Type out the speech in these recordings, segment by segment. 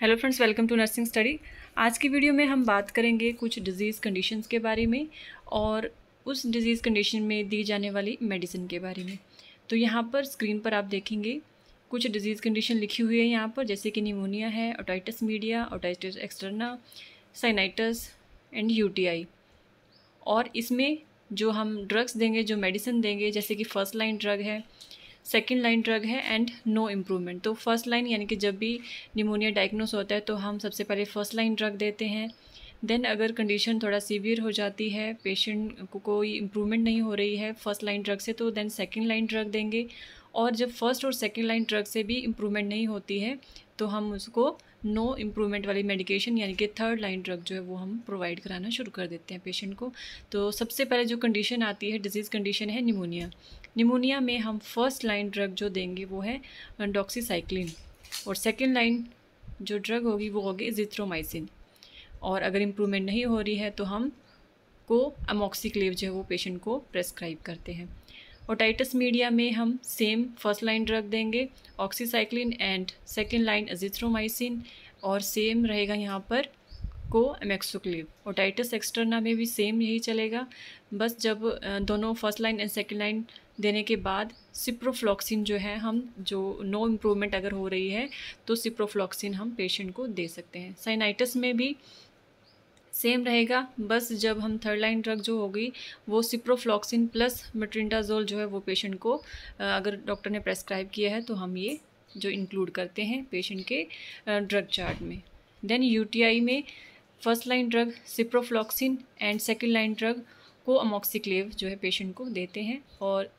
hello friends welcome to nursing study आज की video में हम बात करेंगे कुछ डिजीज़ कंडीशंस के बारे में और उस डिज़ीज़ कंडीशन में दी जाने वाली मेडिसिन के बारे में तो यहाँ पर स्क्रीन पर आप देखेंगे कुछ डिजीज़ कंडीशन लिखी हुई है यहाँ पर जैसे कि निमोनिया है otitis media otitis externa sinusitis and यू और इसमें जो हम ड्रग्स देंगे जो मेडिसिन देंगे जैसे कि फर्स्ट लाइन ड्रग है सेकेंड लाइन ड्रग है एंड नो इम्प्रूवमेंट तो फर्स्ट लाइन यानी कि जब भी निमोनिया डायग्नोस होता है तो हम सबसे पहले फर्स्ट लाइन ड्रग देते हैं देन अगर कंडीशन थोड़ा सीवियर हो जाती है पेशेंट को कोई इम्प्रूवमेंट नहीं हो रही है फर्स्ट लाइन ड्रग से तो देन सेकेंड लाइन ड्रग देंगे और जब फर्स्ट और सेकेंड लाइन ड्रग से भी इम्प्रूवमेंट नहीं होती है तो हम उसको नो इम्प्रूवमेंट वाली मेडिकेशन यानी कि थर्ड लाइन ड्रग जो है वो हम प्रोवाइड कराना शुरू कर देते हैं पेशेंट को तो सबसे पहले जो कंडीशन आती है डिजीज़ कंडीशन है निमोनिया निमोनिया में हम फर्स्ट लाइन ड्रग जो देंगे वो है डॉक्सीसाइक्लिन और सेकेंड लाइन जो ड्रग होगी वो होगी जिथ्रोमाइसिन और अगर इम्प्रूवमेंट नहीं हो रही है तो हम को अमोक्सिक्लेव जो है वो पेशेंट को प्रेस्क्राइब करते हैं ओटाइटस मीडिया में हम सेम फर्स्ट लाइन ड्रग देंगे doxycycline and second line azithromycin और सेम रहेगा यहाँ पर को एमेक्सोक्लिव और टाइटस एक्सटर्ना में भी सेम यही चलेगा बस जब दोनों first line and second line देने के बाद सिप्रोफ्लॉक्सिन जो है हम जो नो इम्प्रूवमेंट अगर हो रही है तो सिप्रोफ्लॉक्सिन हम पेशेंट को दे सकते हैं साइनाइटिस में भी सेम रहेगा बस जब हम थर्ड लाइन ड्रग जो होगी वो सिप्रोफ्लॉक्सिन प्लस मेट्रिंडाजोल जो है वो पेशेंट को अगर डॉक्टर ने प्रेस्क्राइब किया है तो हम ये जो इंक्लूड करते हैं पेशेंट के ड्रग चार्ट में देन यूटीआई में first line drug ciprofloxacin and second line drug को अमोक्सिक्लेव जो है पेशेंट को देते हैं और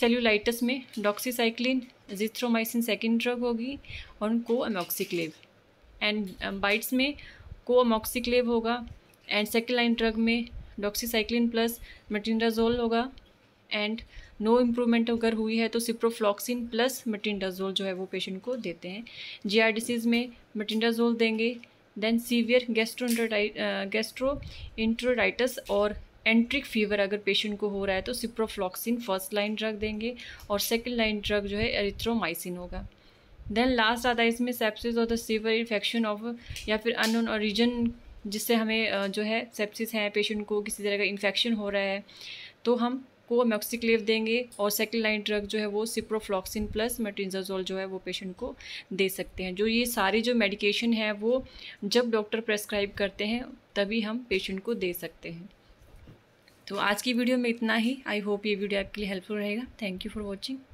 सेल्यूलाइटस में डॉक्सीसाइक्लिन जिथ्रोमाइसिन सेकेंड ड्रग होगी और को अमोक्सिक्लेव एंड बाइट्स में को अमोक्सिक्लेव होगा एंड सेकेंड लाइन ड्रग में डॉक्सीसाइक्लिन प्लस मटिनडाजोल होगा एंड नो इम्प्रूवमेंट अगर हुई है तो सिप्रोफ्लॉक्सिन प्लस मटिनडाजोल जो है वो पेशेंट को देते हैं आर डिसीज़ में मटिंडाजोल देंगे देन सीवियर गेस्ट्रो इंट्रोडाइटस और एंट्रिक फीवर अगर पेशेंट को हो रहा है तो सिप्रोफ्लॉक्सिन फर्स्ट लाइन ड्रग देंगे और सेकेंड लाइन ड्रग जो है एरिथ्रोमाइसिन होगा देन लास्ट आता है इसमें सेप्सिस और द सीवर इन्फेक्शन ऑफ या फिर अनोन ओरिजन जिससे हमें जो है सेप्सिस है पेशेंट को किसी तरह का इन्फेक्शन हो रहा है तो हम को मेक्सिक्लेव देंगे और सेकेंड लाइन ड्रग जो है वो सिप्रोफ्लॉक्सिन प्लस मेट्रिजाजोल जो है वो पेशेंट को दे सकते हैं जो ये सारी जो मेडिकेशन है वो जब डॉक्टर प्रेस्क्राइब करते हैं तभी हम पेशेंट को दे सकते हैं तो आज की वीडियो में इतना ही आई होप ये वीडियो आपके लिए हेल्पफुल रहेगा थैंक यू फॉर वॉचिंग